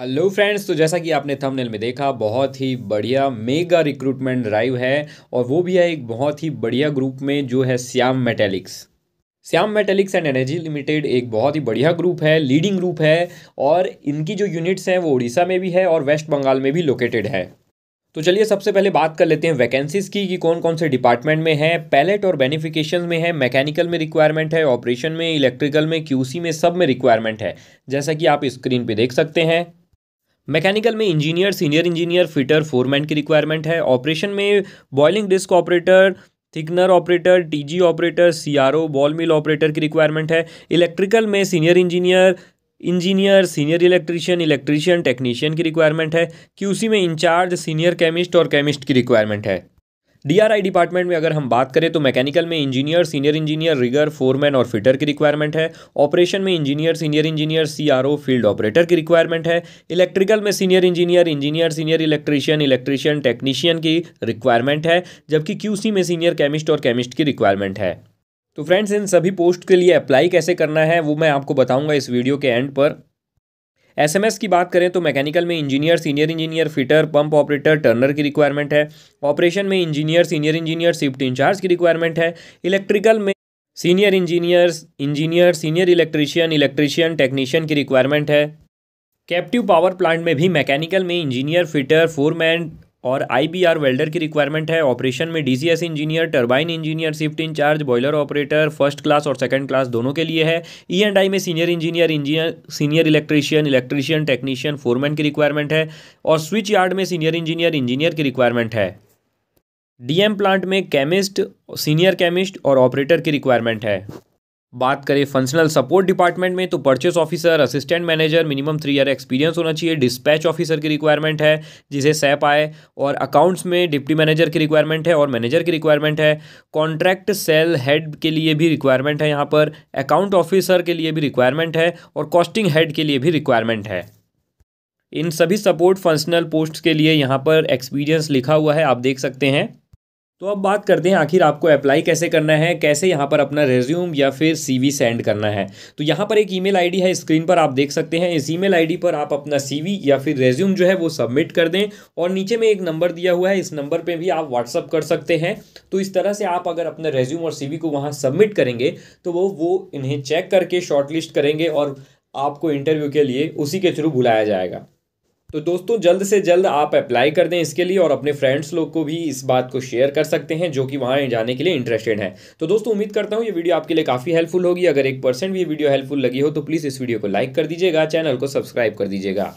hello friends तो जैसा कि आपने थंबनेल में देखा बहुत ही बढ़िया मेगा रिक्रूटमेंट ड्राइव है और वो भी है एक बहुत ही बढ़िया ग्रुप में जो है Shyam Metalics Shyam Metalics and Energy Limited एक बहुत ही बढ़िया ग्रुप है लीडिंग ग्रुप है और इनकी जो यूनिट्स हैं वो उड़ीसा में भी है और वेस्ट बंगाल में भी लोकेटेड है तो चलिए सबसे पहले बात कर लेते हैं वैकेंसीज़ की कि कौन कौन से डिपार्टमेंट में है पैलेट और बेनिफिकेशन में है मैकेनिकल में रिक्वायरमेंट है ऑपरेशन में इलेक्ट्रिकल में क्यूसी में सब में रिक्वायरमेंट है जैसा कि आप स्क्रीन पे देख सकते हैं मैकेनिकल में engineer senior engineer fitter foreman की रिक्वायरमेंट है ऑपरेशन में boiling disc operator thickener operator TG operator CRO ball mill operator की रिक्वायरमेंट है इलेक्ट्रिकल में senior engineer engineer senior electrician electrician technician की रिक्वायरमेंट है क्यूसी में इंचार्ज सीनियर केमिस्ट और केमिस्ट की रिक्वायरमेंट है डीआरआई डिपार्टमेंट में अगर हम बात करें तो मैकेनिकल में engineer senior engineer rigger foreman और फिटर की रिक्वायरमेंट है ऑपरेशन में engineer senior engineer CRO field operator की रिक्वायरमेंट है इलेक्ट्रिकल में senior engineer engineer senior electrician electrician technician की रिक्वायरमेंट है जबकि क्यूसी में सीनियर केमिस्ट और केमिस्ट की रिक्वायरमेंट है तो फ्रेंड्स इन सभी पोस्ट के लिए अप्लाई कैसे करना है वो मैं आपको बताऊंगा इस वीडियो के एंड पर एसएमएस की बात करें तो मैकेनिकल में engineer senior engineer fitter pump operator turner की रिक्वायरमेंट है ऑपरेशन में engineer senior engineer shift incharge की रिक्वायरमेंट है इलेक्ट्रिकल में senior engineers engineer senior electrician electrician technician की रिक्वायरमेंट है कैप्टिव पावर प्लांट में भी मैकेनिकल में इंजीनियर फिटर फोरमैन और आईबीआर वेल्डर की रिक्वायरमेंट है ऑपरेशन में DCS engineer turbine engineer shift incharge boiler operator first class और सेकंड क्लास दोनों के लिए है ई एंड आई में senior engineer engineer senior electrician electrician technician foreman की रिक्वायरमेंट है और स्विच यार्ड में सीनियर इंजीनियर इंजीनियर की रिक्वायरमेंट है डीएम प्लांट में केमिस्ट सीनियर केमिस्ट और ऑपरेटर की रिक्वायरमेंट है बात करें फंक्शनल सपोर्ट डिपार्टमेंट में तो purchase officer assistant manager minimum three year experience होना चाहिए डिस्पैच ऑफिसर की रिक्वायरमेंट है जिसे सैप आए और अकाउंट्स में डिप्टी मैनेजर की रिक्वायरमेंट है और मैनेजर की रिक्वायरमेंट है कॉन्ट्रैक्ट सेल हेड के लिए भी रिक्वायरमेंट है यहाँ पर अकाउंट ऑफिसर के लिए भी रिक्वायरमेंट है और कॉस्टिंग हेड के लिए भी रिक्वायरमेंट है इन सभी सपोर्ट फंक्शनल पोस्ट के लिए यहाँ पर एक्सपीरियंस लिखा हुआ है आप देख सकते हैं तो अब बात करते हैं आखिर आपको अप्लाई कैसे करना है कैसे यहाँ पर अपना रेज्यूम या फिर सीवी सेंड करना है तो यहाँ पर एक ईमेल आईडी है स्क्रीन पर आप देख सकते हैं इस ईमेल आईडी पर आप अपना सीवी या फिर रेज्यूम जो है वो सबमिट कर दें और नीचे में एक नंबर दिया हुआ है इस नंबर पर भी आप व्हाट्सअप कर सकते हैं तो इस तरह से आप अगर अपना रेज्यूम और सी को वहाँ सबमिट करेंगे तो वो वो इन्हें चेक करके शॉर्ट करेंगे और आपको इंटरव्यू के लिए उसी के थ्रू बुलाया जाएगा तो दोस्तों जल्द से जल्द आप अप्लाई कर दें इसके लिए और अपने फ्रेंड्स लोग को भी इस बात को शेयर कर सकते हैं जो कि वहाँ जाने के लिए इंटरेस्टेड हैं तो दोस्तों उम्मीद करता हूँ ये वीडियो आपके लिए काफ़ी हेल्पफुल होगी अगर एक परसेंट भी वीडियो हेल्पफुल लगी हो तो प्लीज़ इस वीडियो को लाइक कर दीजिएगा चैनल को सब्सक्राइब कर दीजिएगा